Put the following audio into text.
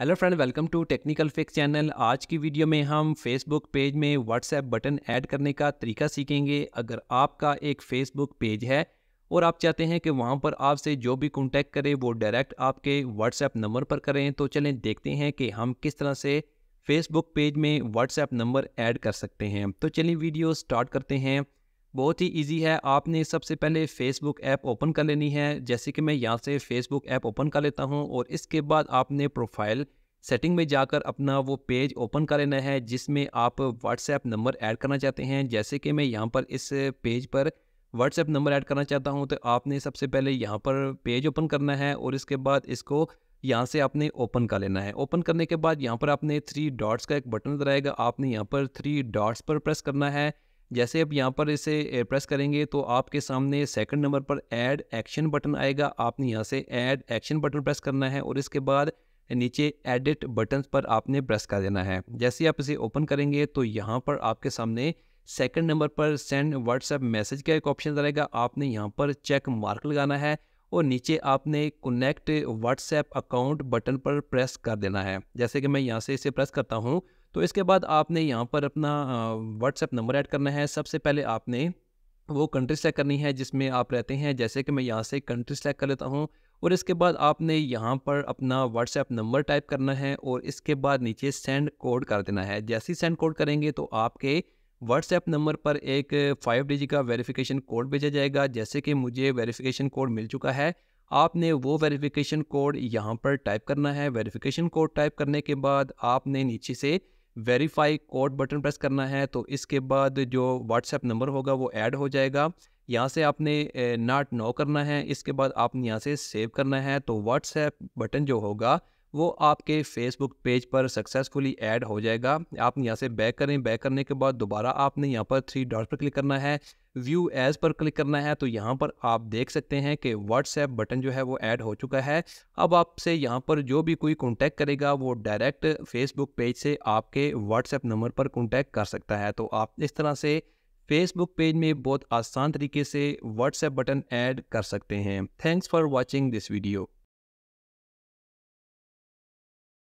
hello friend welcome to technical fix channel आज की video में हम फेसबुक पेज में व्हाट्सएप बटन ऐड करने का तरीका सीखेंगे अगर आपका एक फेसबुक पेज है और आप चाहते हैं कि वहां पर आपसे जो भी कॉन्टैक्ट करे वो डायरेक्ट आपके व्हाट्सएप नंबर पर करें तो चलें देखते हैं कि हम किस तरह से फेसबुक पेज में व्हाट्सएप नंबर ऐड कर सकते हैं तो चलिए वीडियो स्टार्ट करते हैं बहुत ही इजी है आपने सबसे पहले फेसबुक ऐप ओपन कर लेनी है जैसे कि मैं यहाँ से फेसबुक ऐप ओपन कर लेता हूँ और इसके बाद आपने प्रोफाइल सेटिंग में जाकर अपना वो पेज ओपन कर लेना है जिसमें आप व्हाट्सएप नंबर ऐड करना चाहते हैं जैसे कि मैं यहाँ पर इस पेज पर व्हाट्सएप नंबर ऐड करना चाहता हूँ तो आपने सबसे पहले यहाँ पर पेज ओपन करना है और इसके बाद इसको यहाँ से आपने ओपन कर लेना है ओपन करने के बाद यहाँ पर आपने थ्री डॉट्स का एक बटन रहेगा आपने यहाँ पर थ्री डॉट्स पर प्रेस करना है जैसे आप यहाँ पर इसे प्रेस करेंगे तो आपके सामने सेकंड नंबर पर ऐड एक्शन बटन आएगा आपने यहाँ से ऐड एक्शन बटन प्रेस करना है और इसके बाद नीचे एडिट बटन पर आपने प्रेस कर देना है जैसे आप इसे ओपन करेंगे तो यहाँ पर आपके सामने सेकंड नंबर पर सेंड व्हाट्सएप मैसेज का एक ऑप्शन रहेगा आपने यहाँ पर चेक मार्क लगाना है और नीचे आपने कनेक्ट व्हाट्सएप अकाउंट बटन पर प्रेस कर देना है जैसे कि मैं यहाँ से इसे प्रेस करता हूँ तो इसके बाद आपने यहाँ पर अपना व्हाट्सएप नंबर ऐड करना है सबसे पहले आपने वो कंट्री सेलेक्ट करनी है जिसमें आप रहते हैं जैसे कि मैं यहाँ से कंट्री सेलेक्ट कर लेता हूँ और इसके बाद आपने यहाँ पर अपना व्हाट्सएप नंबर टाइप करना है और इसके बाद नीचे सेंड कोड कर देना है जैसे ही सेंड कोड करेंगे तो आपके व्हाट्सएप नंबर पर एक फाइव डिजिट का वेरिफिकेशन कोड भेजा जाएगा जैसे कि मुझे वेरिफिकेशन कोड मिल चुका है आपने वो वेरिफिकेशन कोड यहाँ पर टाइप करना है वेरिफिकेशन कोड टाइप करने के बाद आपने नीचे से वेरीफाई कोड बटन प्रेस करना है तो इसके बाद जो व्हाट्सएप नंबर होगा वो ऐड हो जाएगा यहाँ से आपने नाट नो करना है इसके बाद आपने यहाँ से सेव करना है तो व्हाट्सएप बटन जो होगा वो आपके फेसबुक पेज पर सक्सेसफुली ऐड हो जाएगा आप यहाँ से बैक करें बैक करने के बाद दोबारा आपने यहाँ पर थ्री डॉट पर क्लिक करना है व्यू एज पर क्लिक करना है तो यहाँ पर आप देख सकते हैं कि व्हाट्सएप बटन जो है वो ऐड हो चुका है अब आपसे यहाँ पर जो भी कोई कॉन्टैक्ट करेगा वो डायरेक्ट फेसबुक पेज से आपके व्हाट्सएप नंबर पर कॉन्टैक्ट कर सकता है तो आप इस तरह से फेसबुक पेज में बहुत आसान तरीके से व्हाट्सएप बटन ऐड कर सकते हैं thanks for watching this video